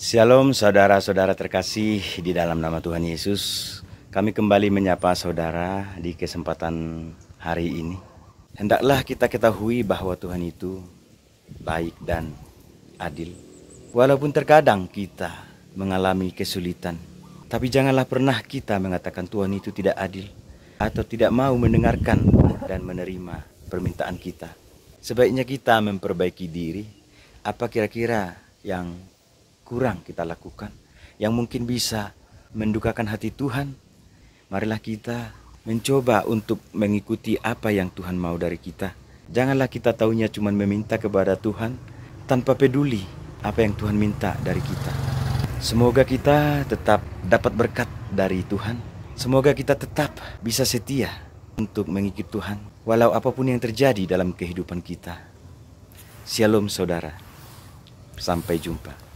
Shalom saudara-saudara terkasih di dalam nama Tuhan Yesus. Kami kembali menyapa saudara di kesempatan hari ini. Hendaklah kita ketahui bahwa Tuhan itu baik dan adil. Walaupun terkadang kita mengalami kesulitan, tapi janganlah pernah kita mengatakan Tuhan itu tidak adil atau tidak mau mendengarkan dan menerima permintaan kita. Sebaiknya kita memperbaiki diri. Apa kira-kira yang kurang kita lakukan, yang mungkin bisa mendukakan hati Tuhan, marilah kita mencoba untuk mengikuti apa yang Tuhan mau dari kita. Janganlah kita tahunya cuma meminta kepada Tuhan tanpa peduli apa yang Tuhan minta dari kita. Semoga kita tetap dapat berkat dari Tuhan. Semoga kita tetap bisa setia untuk mengikuti Tuhan walau apapun yang terjadi dalam kehidupan kita. Shalom saudara. Sampai jumpa.